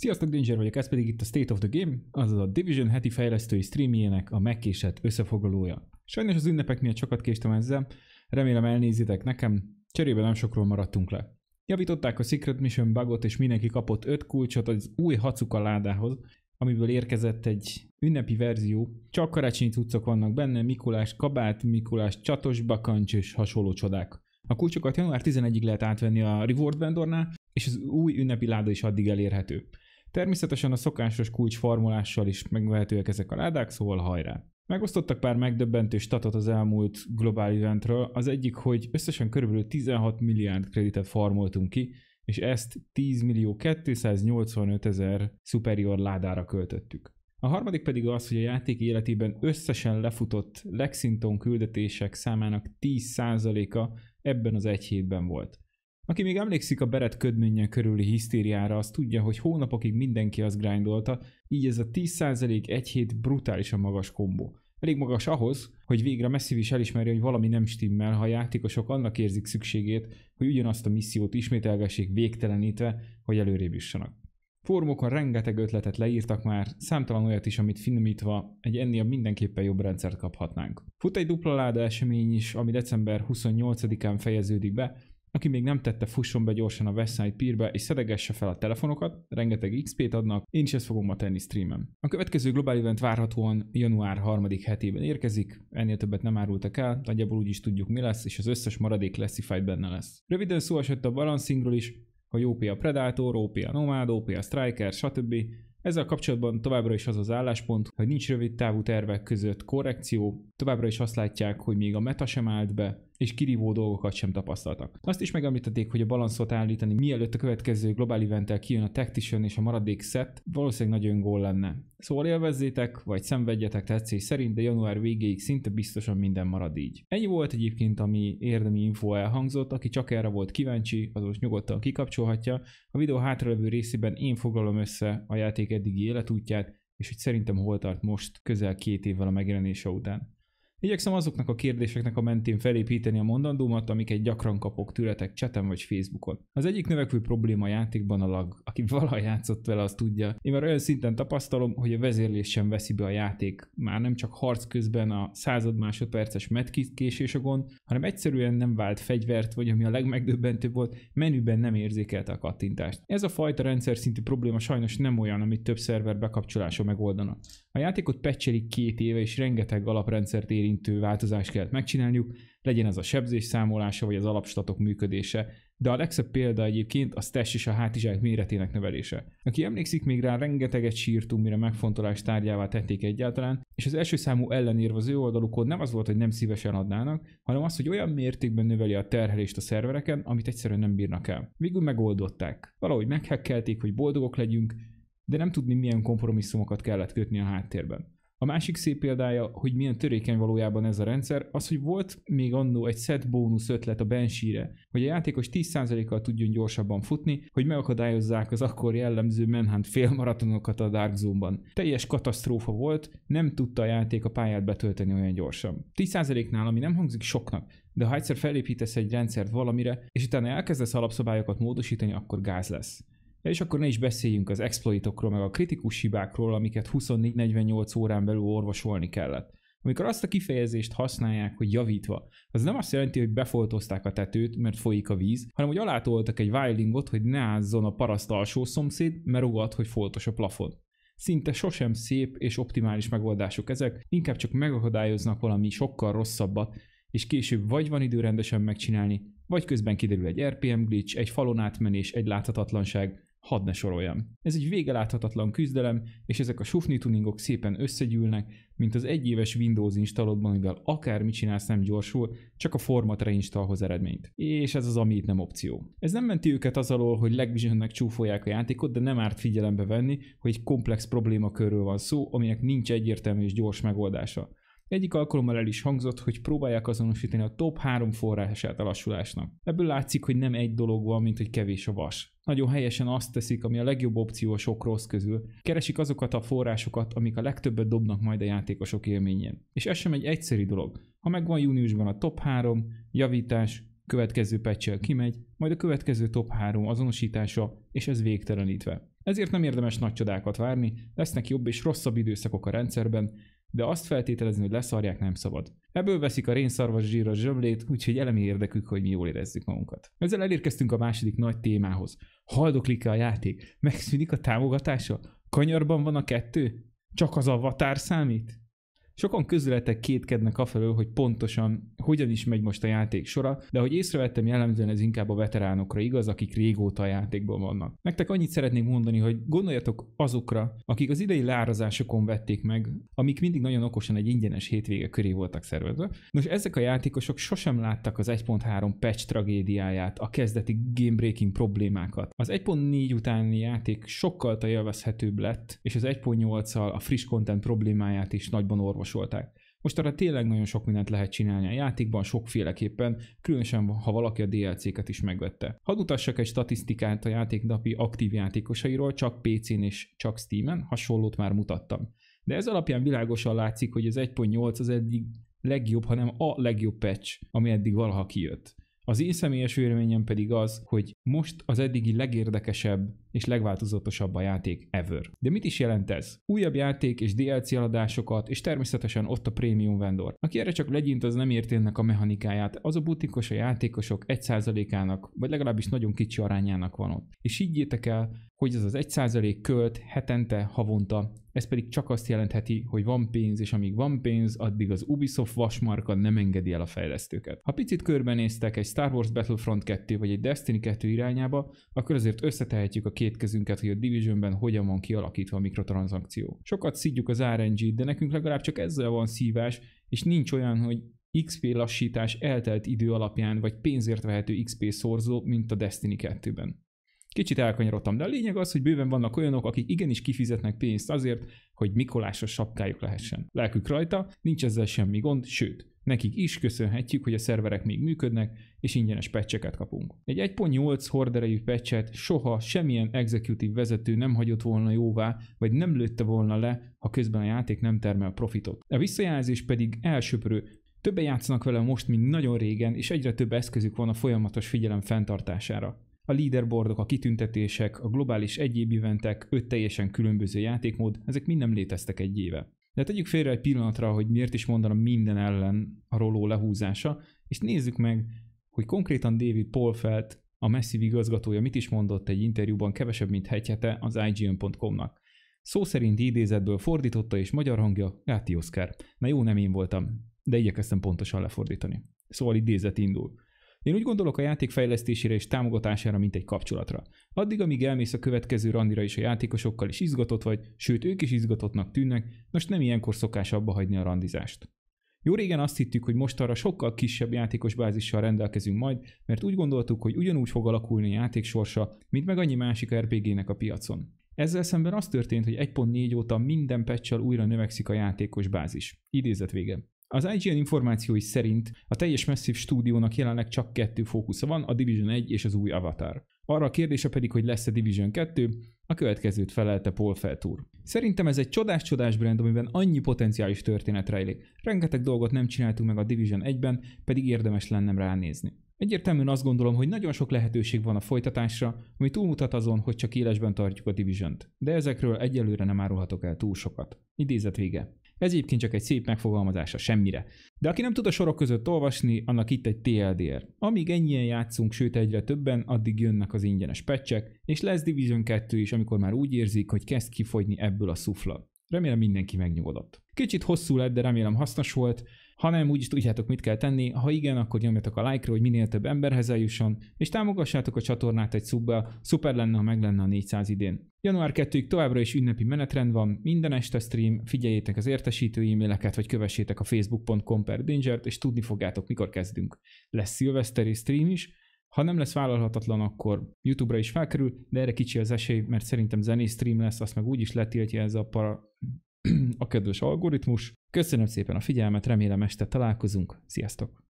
Sziasztok, Danger vagyok, ez pedig itt a State of the Game, azaz a Division heti fejlesztői streamjének a megkésett összefoglalója. Sajnos az ünnepek miatt sokat késtem ezzel, remélem elnézitek nekem, cserébe nem sokról maradtunk le. Javították a Secret Mission bugot, és mindenki kapott 5 kulcsot az új Hacuka ládához, amiből érkezett egy ünnepi verzió. Csak karácsonyi cuccok vannak benne, Mikulás kabát, Mikulás csatos bakancs és hasonló csodák. A kulcsokat január 11-ig lehet átvenni a Reward Vendornál, és az új ünnepi láda is addig elérhető. Természetesen a szokásos kulcsformulással is megvehetőek ezek a ládák, szóval hajrá! Megosztottak pár megdöbbentő statot az elmúlt globál eventről. Az egyik, hogy összesen körülbelül 16 milliárd kreditet farmoltunk ki, és ezt 10 millió 285 ezer superior ládára költöttük. A harmadik pedig az, hogy a játék életében összesen lefutott Lexington küldetések számának 10%-a ebben az egy hétben volt. Aki még emlékszik a Beret ködménye körüli hisztériára, az tudja, hogy hónapokig mindenki azt grindolta, így ez a 10% egy hét brutálisan magas kombó. Elég magas ahhoz, hogy végre Massive is elismerje, hogy valami nem stimmel, ha a játékosok annak érzik szükségét, hogy ugyanazt a missziót ismételgessék végtelenítve, hogy előrébb jussanak. Fórumokon rengeteg ötletet leírtak már, számtalan olyat is, amit finomítva egy ennél mindenképpen jobb rendszert kaphatnánk. Fut egy dupla láda esemény is, ami december 28-án fejeződik be, aki még nem tette, fusson be gyorsan a Westside Peerbe és szedegesse fel a telefonokat, rengeteg XP-t adnak, én is ezt fogom ma tenni streamen. A következő Global Event várhatóan január 3. hetében érkezik, ennél többet nem árultak el, nagyjából úgy is tudjuk mi lesz, és az összes maradék classified benne lesz. Röviden szó esett a balancingról is, hogy OP a Predator, OP a Nomad, OP a Striker, stb. Ezzel kapcsolatban továbbra is az az álláspont, hogy nincs rövid távú tervek között korrekció, továbbra is azt látják, hogy még a meta sem állt be, és kirívó dolgokat sem tapasztaltak. Azt is megemlítették, hogy a balanszot állítani mielőtt a következő globál eventtel kijön a Tactician és a maradék set, valószínűleg nagyon gól lenne. Szóval élvezzétek, vagy szenvedjetek tetszés szerint, de január végéig szinte biztosan minden marad így. Ennyi volt egyébként, ami érdemi info elhangzott, aki csak erre volt kíváncsi, az most nyugodtan kikapcsolhatja. A videó hátralévő részében én foglalom össze a játék eddigi életútját, és hogy szerintem hol tart most közel két évvel a megjelenése után. Igyekszem azoknak a kérdéseknek a mentén felépíteni a mondandómat, amiket gyakran kapok tőletek chatem vagy Facebookon. Az egyik növekvő probléma a játékban a lag. Aki valaha játszott vele, az tudja. Én már olyan szinten tapasztalom, hogy a vezérlés sem veszi be a játék. Már nem csak harc közben a század másodperces medkit késés a gond, hanem egyszerűen nem vált fegyvert, vagy ami a legmegdöbbentőbb volt, menüben nem érzékelte a kattintást. Ez a fajta rendszer szintű probléma sajnos nem olyan, amit több szerver bekapcsolása megoldana. A játékot pecselik két éve, és rengeteg alaprendszert érintő változást kellett megcsinálniuk, legyen ez a sebzés számolása, vagy az alapstatok működése, de a legszebb példa egyébként a stash és a hátizsák méretének növelése. Aki emlékszik, még rá rengeteget sírtunk, mire megfontolás tárgyává tették egyáltalán, és az első számú ellenérv az ő oldalukon nem az volt, hogy nem szívesen adnának, hanem az, hogy olyan mértékben növeli a terhelést a szervereken, amit egyszerűen nem bírnak el. Végül megoldották. Valahogy meghekkelték, hogy boldogok legyünk, de nem tudni, milyen kompromisszumokat kellett kötni a háttérben. A másik szép példája, hogy milyen törékeny valójában ez a rendszer, az, hogy volt még annó egy set bónusz ötlet a bensíre, hogy a játékos 10%-kal tudjon gyorsabban futni, hogy megakadályozzák az akkor jellemző Manhunt félmaratonokat a Dark Zone-ban. Teljes katasztrófa volt, nem tudta a játék a pályát betölteni olyan gyorsan. 10%-nál, ami nem hangzik soknak, de ha egyszer felépítesz egy rendszert valamire, és utána elkezdesz alapszabályokat módosítani, akkor gáz lesz. És akkor ne is beszéljünk az exploitokról, meg a kritikus hibákról, amiket 24-48 órán belül orvosolni kellett. Amikor azt a kifejezést használják, hogy javítva, az nem azt jelenti, hogy befoltozták a tetőt, mert folyik a víz, hanem hogy alátoltak egy wildingot, hogy ne ázzon a paraszt alsó szomszéd, mert ugat, hogy foltos a plafon. Szinte sosem szép és optimális megoldások ezek, inkább csak megakadályoznak valami sokkal rosszabbat, és később vagy van idő rendesen megcsinálni, vagy közben kiderül egy RPM glitch, egy falon átmenés, egy láthatatlanság, hadd ne soroljam. Ez egy vége láthatatlan küzdelem, és ezek a sufni tuningok szépen összegyűlnek, mint az egyéves Windows installodban, amivel akármit csinálsz nem gyorsul, csak a format reinstallhoz eredményt. És ez az, ami itt nem opció. Ez nem menti őket az alól, hogy legvisionnek csúfolják a játékot, de nem árt figyelembe venni, hogy egy komplex probléma körül van szó, aminek nincs egyértelmű és gyors megoldása. Egyik alkalommal el is hangzott, hogy próbálják azonosítani a top 3 forrását a lassulásnak. Ebből látszik, hogy nem egy dolog van, mint hogy kevés a vas. Nagyon helyesen azt teszik, ami a legjobb opció a sok rossz közül. Keresik azokat a forrásokat, amik a legtöbbet dobnak majd a játékosok élményén. És ez sem egy egyszerű dolog. Ha megvan júniusban a top 3, javítás, következő pecsel kimegy, majd a következő top 3 azonosítása, és ez végtelenítve. Ezért nem érdemes nagy csodákat várni, lesznek jobb és rosszabb időszakok a rendszerben, de azt feltételezni, hogy leszarják, nem szabad. Ebből veszik a rénszarvas a zsöblét, úgyhogy elemi érdekük, hogy mi jól érezzük magunkat. Ezzel elérkeztünk a második nagy témához. Haldoklik a játék? Megszűnik a támogatása? Kanyarban van a kettő? Csak az avatár számít? Sokan közületek kétkednek afelől, hogy pontosan hogyan is megy most a játék sora, de ahogy észrevettem, jellemzően ez inkább a veteránokra igaz, akik régóta a játékban vannak. Nektek annyit szeretnék mondani, hogy gondoljatok azokra, akik az idei lárazásokon vették meg, amik mindig nagyon okosan egy ingyenes hétvége köré voltak szervezve. Nos, ezek a játékosok sosem láttak az 1.3 patch tragédiáját, a kezdeti gamebreaking problémákat. Az 1.4 utáni játék sokkal élvezhetőbb lett, és az 1.8-al a friss content problémáját is nagyban orvos javasolták. Most arra tényleg nagyon sok mindent lehet csinálni a játékban, sokféleképpen, különösen ha valaki a DLC-ket is megvette. Hadd utassak egy statisztikát a napi aktív játékosairól, csak PC-n és csak Steam-en, hasonlót már mutattam. De ez alapján világosan látszik, hogy az 1.8 az eddig legjobb, hanem a legjobb patch, ami eddig valaha kijött. Az én személyes véleményem pedig az, hogy most az eddigi legérdekesebb és legváltozatosabb a játék ever. De mit is jelent ez? Újabb játék és DLC eladásokat, és természetesen ott a Premium vendor. Aki erre csak legyint, az nem érti ennek a mechanikáját. Az a butikos a játékosok 1%-ának, vagy legalábbis nagyon kicsi arányának van ott. És higgyétek el, hogy ez az 1% költ hetente, havonta ez pedig csak azt jelentheti, hogy van pénz, és amíg van pénz, addig az Ubisoft vasmarka nem engedi el a fejlesztőket. Ha picit körbenéztek egy Star Wars Battlefront 2 vagy egy Destiny 2 irányába, akkor azért összetehetjük a két kezünket, hogy a Divisionben hogyan van kialakítva a mikrotranszakció. Sokat szidjuk az RNG-t, de nekünk legalább csak ezzel van szívás, és nincs olyan, hogy XP lassítás eltelt idő alapján, vagy pénzért vehető XP szorzó, mint a Destiny 2-ben. Kicsit elkanyarodtam, de a lényeg az, hogy bőven vannak olyanok, akik igenis kifizetnek pénzt azért, hogy Mikolásos sapkájuk lehessen. Lelkük rajta, nincs ezzel semmi gond, sőt, Nekik is köszönhetjük, hogy a szerverek még működnek, és ingyenes pecseket kapunk. Egy 1.8 horderejű pecset soha semmilyen executive vezető nem hagyott volna jóvá, vagy nem lőtte volna le, ha közben a játék nem termel profitot. A visszajelzés pedig elsöprő, Többen játszanak vele most, mint nagyon régen, és egyre több eszközük van a folyamatos figyelem fenntartására a leaderboardok, a kitüntetések, a globális egyéb eventek, öt teljesen különböző játékmód, ezek mind nem léteztek egy éve. De tegyük félre egy pillanatra, hogy miért is mondanom minden ellen a roló lehúzása, és nézzük meg, hogy konkrétan David Polfelt, a Massive igazgatója mit is mondott egy interjúban kevesebb, mint egy hete az IGN.com-nak. Szó szerint idézetből fordította és magyar hangja Gáti Oszkár. Na jó, nem én voltam, de igyekeztem pontosan lefordítani. Szóval idézet indul. Én úgy gondolok a játék fejlesztésére és támogatására, mint egy kapcsolatra. Addig, amíg elmész a következő randira is a játékosokkal is izgatott vagy, sőt ők is izgatottnak tűnnek, most nem ilyenkor szokás abba hagyni a randizást. Jó régen azt hittük, hogy most arra sokkal kisebb játékos bázissal rendelkezünk majd, mert úgy gondoltuk, hogy ugyanúgy fog alakulni a játék sorsa, mint meg annyi másik RPG-nek er a piacon. Ezzel szemben az történt, hogy 1.4 óta minden patch újra növekszik a játékos bázis. Idézet vége. Az IGN információi szerint a teljes Massive stúdiónak jelenleg csak kettő fókusza van, a Division 1 és az új Avatar. Arra a kérdése pedig, hogy lesz-e Division 2, a következőt felelte Paul Feltúr. Szerintem ez egy csodás-csodás brand, amiben annyi potenciális történet rejlik. Rengeteg dolgot nem csináltunk meg a Division 1-ben, pedig érdemes lenne ránézni. Egyértelműen azt gondolom, hogy nagyon sok lehetőség van a folytatásra, ami túlmutat azon, hogy csak élesben tartjuk a Division-t. De ezekről egyelőre nem árulhatok el túl sokat. Idézet vége. Ez egyébként csak egy szép megfogalmazása semmire. De aki nem tud a sorok között olvasni, annak itt egy TLDR. Amíg ennyien játszunk, sőt egyre többen, addig jönnek az ingyenes pecsek, és lesz Division 2 is, amikor már úgy érzik, hogy kezd kifogyni ebből a szufla. Remélem mindenki megnyugodott. Kicsit hosszú lett, de remélem hasznos volt. Ha nem, úgyis tudjátok, mit kell tenni. Ha igen, akkor nyomjatok a like-ra, hogy minél több emberhez eljusson, és támogassátok a csatornát egy szubbal. Szuper lenne, ha meg lenne a 400 idén. Január 2-ig továbbra is ünnepi menetrend van, minden este stream, figyeljétek az értesítő e-maileket, vagy kövessétek a facebook.com per Dingert, és tudni fogjátok, mikor kezdünk. Lesz szilveszteri stream is, ha nem lesz vállalhatatlan, akkor YouTube-ra is felkerül, de erre kicsi az esély, mert szerintem zenés stream lesz, azt meg úgyis letiltja ez a para a kedves algoritmus. Köszönöm szépen a figyelmet, remélem este találkozunk. Sziasztok!